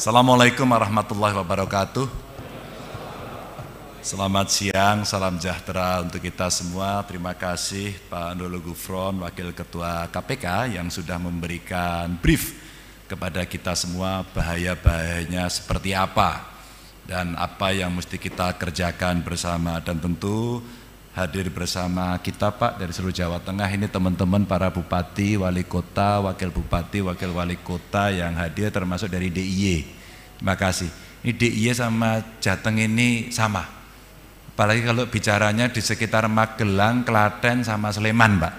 Assalamualaikum warahmatullahi wabarakatuh. Selamat siang, salam sejahtera untuk kita semua. Terima kasih Pak Andolo Gufron, Wakil Ketua KPK yang sudah memberikan brief kepada kita semua bahaya-bahayanya seperti apa dan apa yang mesti kita kerjakan bersama dan tentu hadir bersama kita Pak dari seluruh Jawa Tengah ini teman-teman para bupati, wali kota, wakil bupati, wakil wali kota yang hadir termasuk dari DIY Terima kasih. Ini DIY sama Jateng ini sama. Apalagi kalau bicaranya di sekitar Magelang, Klaten sama Sleman, Pak.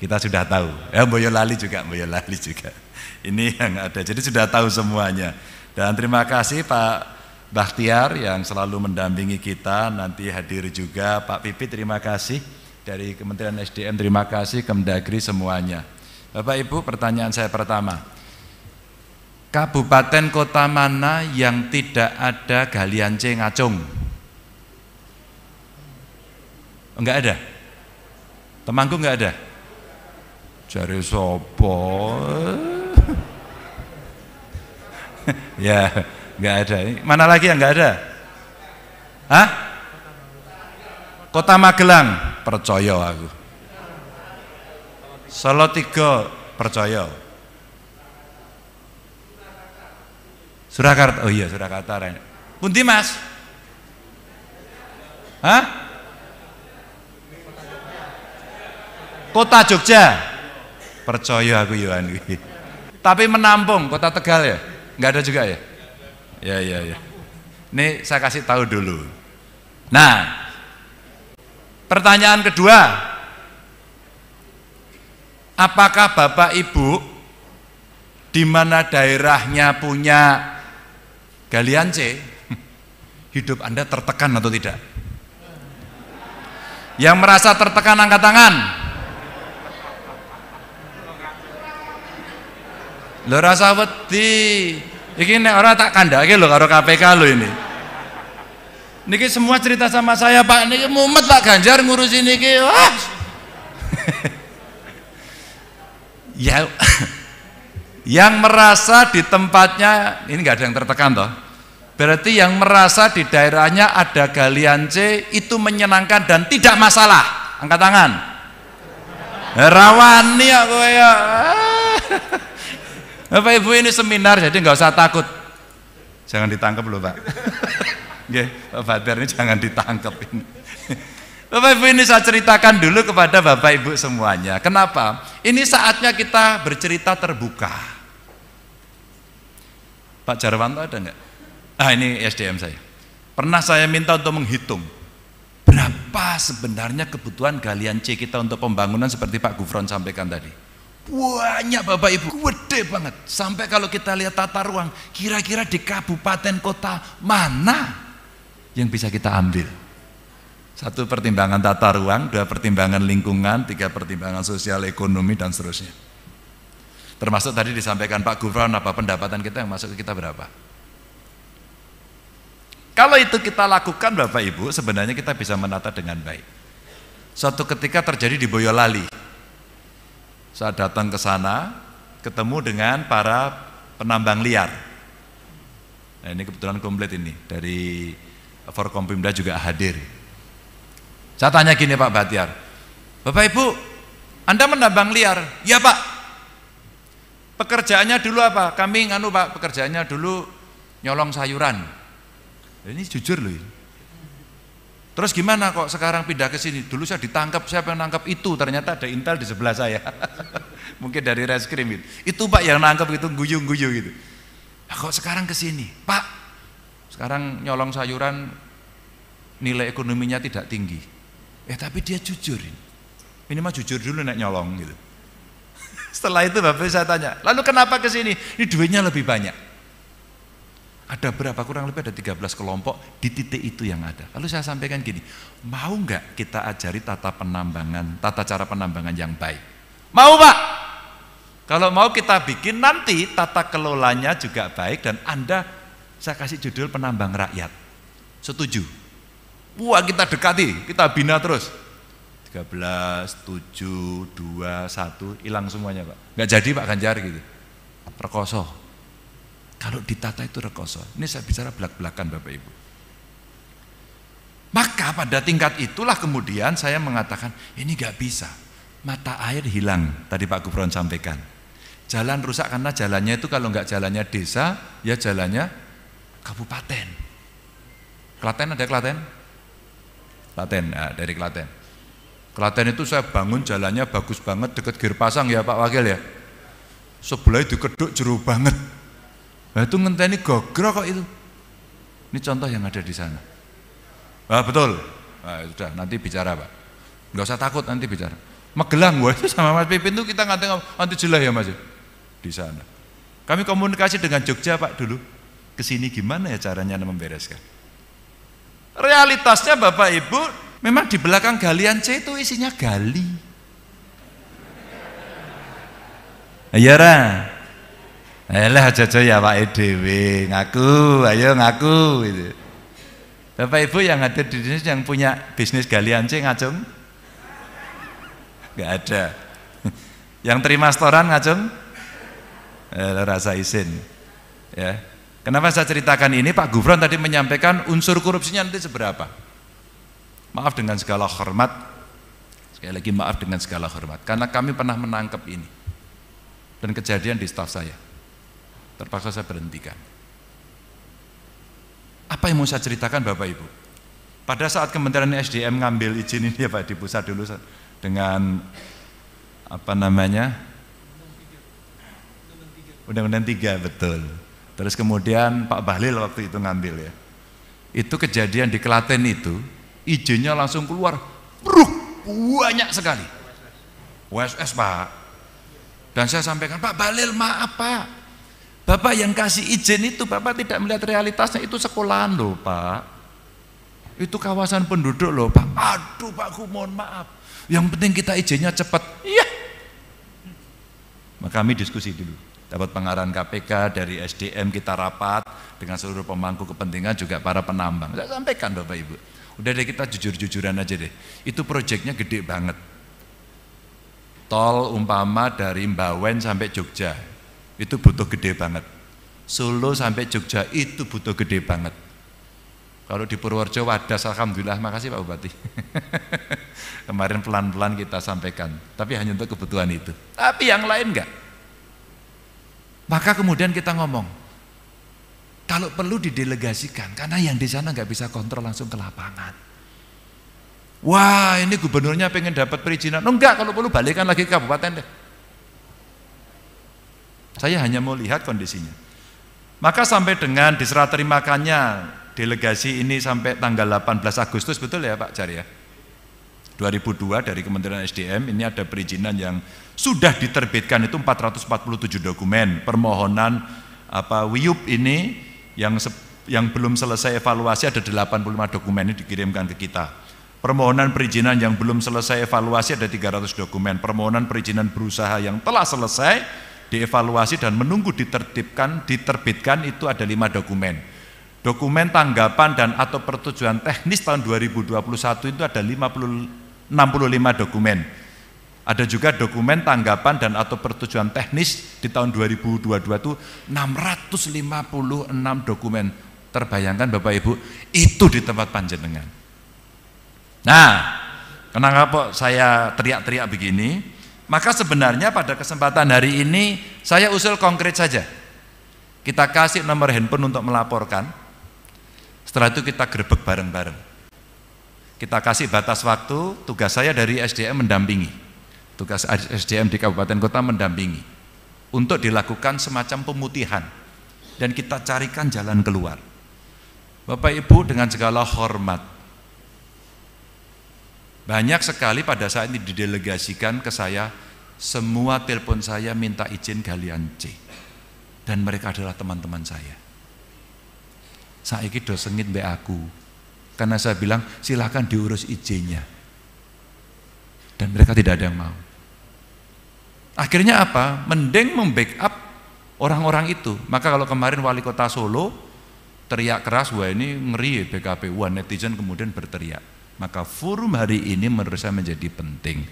Kita sudah tahu. Ya Boyolali juga, Boyolali juga. Ini yang ada. Jadi sudah tahu semuanya. Dan terima kasih Pak Bahtiar yang selalu mendampingi kita, nanti hadir juga Pak Pipit. terima kasih dari Kementerian SDM terima kasih, Kemdagri semuanya. Bapak Ibu pertanyaan saya pertama, Kabupaten kota mana yang tidak ada galian C ngacung? Enggak ada? Temanggung enggak ada? Jari sopo? ya, enggak ada. Mana lagi yang enggak ada? Hah? Kota Magelang, percaya aku. Solo tiga, percaya. Surakarta. Oh iya Surakarta. Pundi Mas? Hah? Kota Jogja. Percaya aku Yohan. Tapi menampung Kota Tegal ya? Enggak ada juga ya? Ya ya ya. Ini saya kasih tahu dulu. Nah, pertanyaan kedua. Apakah Bapak Ibu di mana daerahnya punya Galian C, hidup Anda tertekan atau tidak? Yang merasa tertekan angkat tangan. Lo rasa wedi. Iki nek ora tak kandake lho karo KPK lho ini. Niki semua cerita sama saya Pak, niki mumet Pak Ganjar ngurusin niki. Wah. ya yang merasa di tempatnya ini nggak ada yang tertekan toh Berarti yang merasa di daerahnya ada galian C itu menyenangkan dan tidak masalah. Angkat tangan. Rawani ya kowe ya. Bapak Ibu ini seminar jadi nggak usah takut. Jangan ditangkap loh Pak. Nggih, Pak ini jangan ditangkap ini. Bapak Ibu ini saya ceritakan dulu kepada Bapak Ibu semuanya. Kenapa? Ini saatnya kita bercerita terbuka. Pak Jarwanto ada nggak? Ah ini SDM saya. Pernah saya minta untuk menghitung berapa sebenarnya kebutuhan galian C kita untuk pembangunan seperti Pak Gufron sampaikan tadi. Banyak Bapak Ibu, gede banget. Sampai kalau kita lihat tata ruang, kira-kira di kabupaten kota mana yang bisa kita ambil? Satu pertimbangan tata ruang, dua pertimbangan lingkungan, tiga pertimbangan sosial ekonomi dan seterusnya. Termasuk tadi disampaikan Pak Gufron apa pendapatan kita yang masuk ke kita berapa? Kalau itu kita lakukan Bapak Ibu, sebenarnya kita bisa menata dengan baik. Suatu ketika terjadi di Boyolali. Saya datang ke sana, ketemu dengan para penambang liar. Nah, ini kebetulan komplit ini, dari Forkompimda juga hadir. Saya tanya gini Pak Batiar, Bapak Ibu, Anda menambang liar? Ya Pak. Pekerjaannya dulu apa? Kami nganu Pak, pekerjaannya dulu nyolong sayuran. Ini jujur loh. Ini. Terus gimana kok sekarang pindah ke sini? Dulu saya ditangkap, siapa yang nangkap itu? Ternyata ada intel di sebelah saya. Mungkin dari reskrim itu. Itu Pak yang nangkap itu guyung guyung gitu. Nah, kok sekarang ke sini? Pak, sekarang nyolong sayuran nilai ekonominya tidak tinggi. Eh tapi dia jujur. ini. mah jujur dulu naik nyolong gitu. Setelah itu Bapak saya tanya, lalu kenapa ke sini? Ini duitnya lebih banyak. Ada berapa? Kurang lebih ada 13 kelompok di titik itu yang ada. Lalu saya sampaikan gini, mau nggak kita ajari tata penambangan, tata cara penambangan yang baik? Mau Pak? Kalau mau kita bikin nanti tata kelolanya juga baik dan Anda, saya kasih judul penambang rakyat. Setuju? Wah kita dekati, kita bina terus. 13, 7, 2, 1, hilang semuanya Pak. Nggak jadi Pak Ganjar gitu. Perkoso, kalau ditata itu rekoso. Ini saya bicara belak-belakan Bapak Ibu. Maka pada tingkat itulah kemudian saya mengatakan ini gak bisa. Mata air hilang, tadi Pak Gubron sampaikan. Jalan rusak karena jalannya itu kalau nggak jalannya desa, ya jalannya kabupaten. Klaten ada Klaten? Klaten, ya, dari Klaten. Klaten itu saya bangun jalannya bagus banget, deket gir pasang ya Pak Wakil ya. Sebelah itu keduk jeruk banget Nah, itu ngenteni gogro kok itu. Ini contoh yang ada di sana. Ah, betul. Ah, sudah, nanti bicara Pak. Enggak usah takut, nanti bicara. Magelang, wah itu sama Mas Pipin oh, itu kita ngateng nanti jelah ya Mas. Ya? Di sana. Kami komunikasi dengan Jogja Pak dulu. Kesini gimana ya caranya membereskan? Realitasnya Bapak Ibu, memang di belakang galian C itu isinya gali. Ya, Elah aja aja ya Pak Edw ngaku, ayo ngaku gitu. Bapak Ibu yang ada di sini yang punya bisnis galian C ngacung? Gak ada. Yang terima setoran ngacung? Eh, rasa izin. Ya. Kenapa saya ceritakan ini? Pak Gubron tadi menyampaikan unsur korupsinya nanti seberapa. Maaf dengan segala hormat. Sekali lagi maaf dengan segala hormat. Karena kami pernah menangkap ini. Dan kejadian di staf saya terpaksa saya berhentikan. Apa yang mau saya ceritakan Bapak Ibu? Pada saat Kementerian SDM ngambil izin ini ya Pak di pusat dulu dengan apa namanya? Undang-undang tiga betul. Terus kemudian Pak Bahlil waktu itu ngambil ya. Itu kejadian di Klaten itu izinnya langsung keluar, bruk banyak sekali. WSS Pak. Dan saya sampaikan Pak Bahlil maaf Pak, Bapak yang kasih izin itu, Bapak tidak melihat realitasnya itu sekolahan loh Pak. Itu kawasan penduduk loh Pak. Aduh aku mohon maaf. Yang penting kita izinnya cepat. Iya. Maka kami diskusi dulu. Dapat pengarahan KPK dari SDM kita rapat dengan seluruh pemangku kepentingan juga para penambang. Saya sampaikan Bapak Ibu. Udah deh kita jujur-jujuran aja deh. Itu proyeknya gede banget. Tol umpama dari Mbawen sampai Jogja itu butuh gede banget. Solo sampai Jogja itu butuh gede banget. Kalau di Purworejo wadah, alhamdulillah makasih Pak Bupati. Kemarin pelan-pelan kita sampaikan, tapi hanya untuk kebutuhan itu. Tapi yang lain enggak. Maka kemudian kita ngomong, kalau perlu didelegasikan karena yang di sana nggak bisa kontrol langsung ke lapangan. Wah, ini gubernurnya pengen dapat perizinan. Oh, enggak, kalau perlu balikan lagi ke kabupaten deh. Saya hanya mau lihat kondisinya. Maka sampai dengan diserah terimakannya delegasi ini sampai tanggal 18 Agustus betul ya Pak Jar ya? 2002 dari Kementerian SDM ini ada perizinan yang sudah diterbitkan itu 447 dokumen permohonan apa WIUP ini yang yang belum selesai evaluasi ada 85 dokumen ini dikirimkan ke kita. Permohonan perizinan yang belum selesai evaluasi ada 300 dokumen. Permohonan perizinan berusaha yang telah selesai dievaluasi dan menunggu ditertibkan, diterbitkan itu ada lima dokumen. Dokumen tanggapan dan atau pertujuan teknis tahun 2021 itu ada 50, 65 dokumen. Ada juga dokumen tanggapan dan atau pertujuan teknis di tahun 2022 itu 656 dokumen. Terbayangkan Bapak Ibu, itu di tempat panjenengan. Nah, kenapa saya teriak-teriak begini? Maka sebenarnya pada kesempatan hari ini saya usul konkret saja. Kita kasih nomor handphone untuk melaporkan. Setelah itu kita grebek bareng-bareng. Kita kasih batas waktu, tugas saya dari SDM mendampingi. Tugas SDM di kabupaten kota mendampingi. Untuk dilakukan semacam pemutihan. Dan kita carikan jalan keluar. Bapak Ibu dengan segala hormat, banyak sekali pada saat ini didelegasikan ke saya, semua telepon saya minta izin galian C. Dan mereka adalah teman-teman saya. Saya ini dosengit mbak aku. Karena saya bilang silahkan diurus izinnya. Dan mereka tidak ada yang mau. Akhirnya apa? Mending membackup orang-orang itu. Maka kalau kemarin wali kota Solo teriak keras, wah ini ngeri ya BKPU, netizen kemudian berteriak maka forum hari ini menurut saya menjadi penting.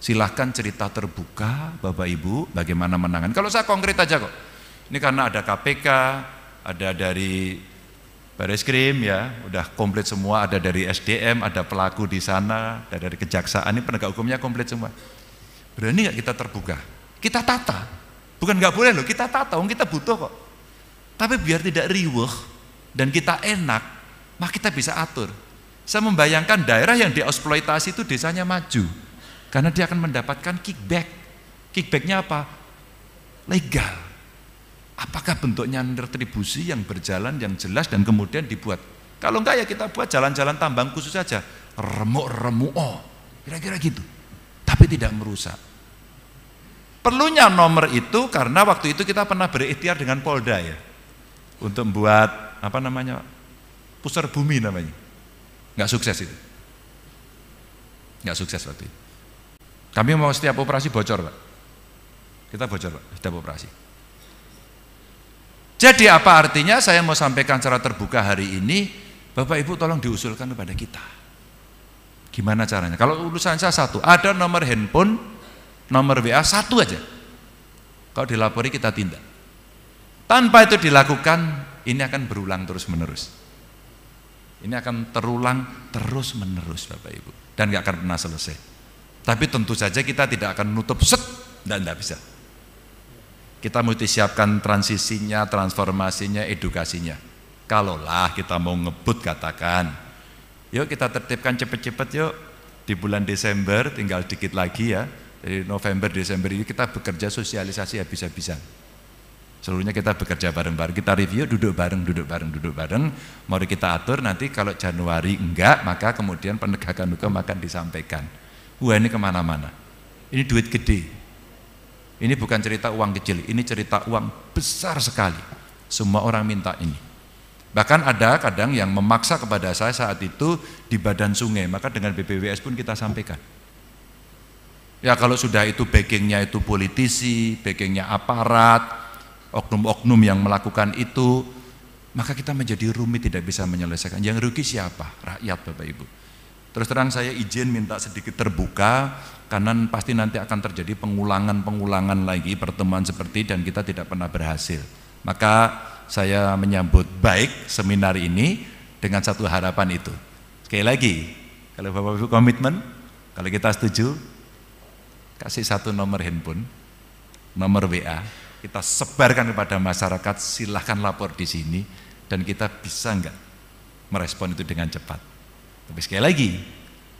Silahkan cerita terbuka Bapak Ibu bagaimana menangan. Kalau saya konkret aja kok. Ini karena ada KPK, ada dari Baris Krim ya, udah komplit semua, ada dari SDM, ada pelaku di sana, ada dari kejaksaan, ini penegak hukumnya komplit semua. Berani nggak kita terbuka? Kita tata, bukan nggak boleh loh, kita tata, wong kita butuh kok. Tapi biar tidak riweh dan kita enak, maka kita bisa atur. Saya membayangkan daerah yang dieksploitasi itu desanya maju. Karena dia akan mendapatkan kickback. Kickbacknya apa? Legal. Apakah bentuknya retribusi yang berjalan, yang jelas, dan kemudian dibuat? Kalau enggak ya kita buat jalan-jalan tambang khusus saja. Remuk-remuk, oh. Kira-kira gitu. Tapi tidak merusak. Perlunya nomor itu karena waktu itu kita pernah berikhtiar dengan Polda ya. Untuk membuat, apa namanya, pusar bumi namanya Nggak sukses itu. Nggak sukses waktu itu. Kami mau setiap operasi bocor, Pak. Kita bocor, Pak, setiap operasi. Jadi apa artinya saya mau sampaikan secara terbuka hari ini, Bapak Ibu tolong diusulkan kepada kita. Gimana caranya? Kalau urusan saya satu, ada nomor handphone, nomor WA satu aja. Kalau dilapori kita tindak. Tanpa itu dilakukan, ini akan berulang terus-menerus. Ini akan terulang terus menerus Bapak Ibu dan nggak akan pernah selesai. Tapi tentu saja kita tidak akan nutup set dan tidak bisa. Kita mesti siapkan transisinya, transformasinya, edukasinya. Kalaulah kita mau ngebut katakan, yuk kita tertibkan cepet-cepet yuk di bulan Desember tinggal dikit lagi ya. Jadi November Desember ini kita bekerja sosialisasi habis-habisan Seluruhnya kita bekerja bareng-bareng, kita review, duduk bareng, duduk bareng, duduk bareng. Mari kita atur nanti kalau Januari enggak, maka kemudian penegakan hukum akan disampaikan. Wah ini kemana-mana. Ini duit gede. Ini bukan cerita uang kecil, ini cerita uang besar sekali. Semua orang minta ini. Bahkan ada kadang yang memaksa kepada saya saat itu di badan sungai, maka dengan BPWS pun kita sampaikan. Ya kalau sudah itu backingnya itu politisi, backingnya aparat, oknum-oknum yang melakukan itu, maka kita menjadi rumit tidak bisa menyelesaikan. Yang rugi siapa? Rakyat Bapak Ibu. Terus terang saya izin minta sedikit terbuka karena pasti nanti akan terjadi pengulangan-pengulangan lagi pertemuan seperti dan kita tidak pernah berhasil. Maka saya menyambut baik seminar ini dengan satu harapan itu. Sekali lagi, kalau Bapak Ibu komitmen, kalau kita setuju, kasih satu nomor handphone, nomor WA, kita sebarkan kepada masyarakat, silahkan lapor di sini, dan kita bisa enggak merespon itu dengan cepat. Tapi sekali lagi,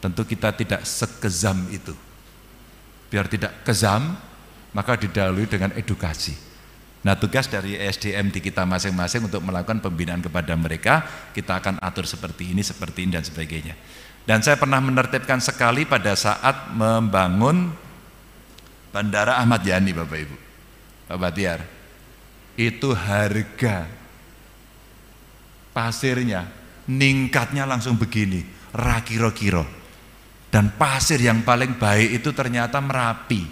tentu kita tidak sekezam itu. Biar tidak kezam, maka didalui dengan edukasi. Nah tugas dari SDM di kita masing-masing untuk melakukan pembinaan kepada mereka, kita akan atur seperti ini, seperti ini, dan sebagainya. Dan saya pernah menertibkan sekali pada saat membangun Bandara Ahmad Yani Bapak Ibu. Pak Batiar, itu harga pasirnya ningkatnya langsung begini, rakiro-kiro. Dan pasir yang paling baik itu ternyata Merapi.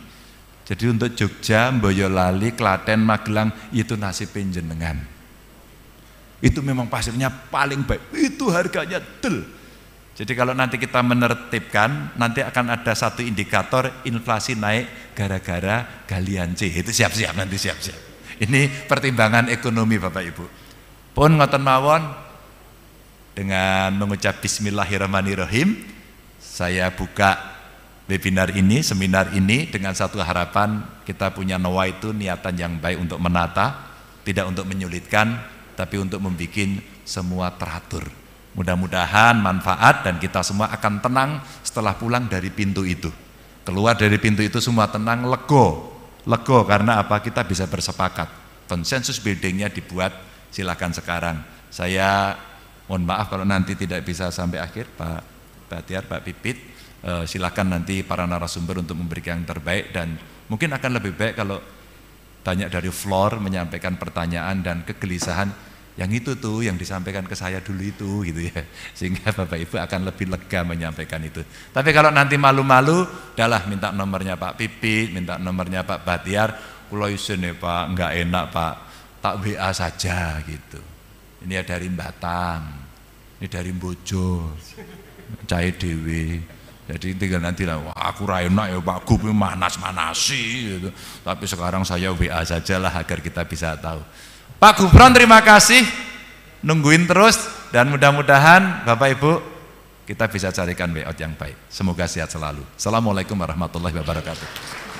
Jadi untuk Jogja, Boyolali, Klaten, Magelang itu nasib penjenengan. Itu memang pasirnya paling baik. Itu harganya del jadi kalau nanti kita menertibkan, nanti akan ada satu indikator inflasi naik gara-gara galian C. Itu siap-siap nanti siap-siap. Ini pertimbangan ekonomi Bapak Ibu. Pun ngoten mawon dengan mengucap bismillahirrahmanirrahim saya buka webinar ini, seminar ini dengan satu harapan kita punya nawa itu niatan yang baik untuk menata, tidak untuk menyulitkan, tapi untuk membuat semua teratur Mudah-mudahan manfaat dan kita semua akan tenang setelah pulang dari pintu itu. Keluar dari pintu itu semua tenang, lego. Lego karena apa? Kita bisa bersepakat. Konsensus buildingnya dibuat, silakan sekarang. Saya mohon maaf kalau nanti tidak bisa sampai akhir, Pak Batiar, Pak Pipit. Eh, silakan nanti para narasumber untuk memberikan yang terbaik dan mungkin akan lebih baik kalau banyak dari floor menyampaikan pertanyaan dan kegelisahan yang itu tuh yang disampaikan ke saya dulu itu gitu ya sehingga Bapak Ibu akan lebih lega menyampaikan itu tapi kalau nanti malu-malu dalah minta nomornya Pak Pipit minta nomornya Pak Batiar kulo isin ya Pak nggak enak Pak tak WA saja gitu ini ya dari Batam ini dari Bojo cai dewi jadi tinggal nanti lah, wah aku raina ya Pak Gup manas manasi gitu. Tapi sekarang saya WA saja lah agar kita bisa tahu. Pak Gubron terima kasih nungguin terus dan mudah-mudahan Bapak Ibu kita bisa carikan out yang baik. Semoga sehat selalu. Assalamualaikum warahmatullahi wabarakatuh.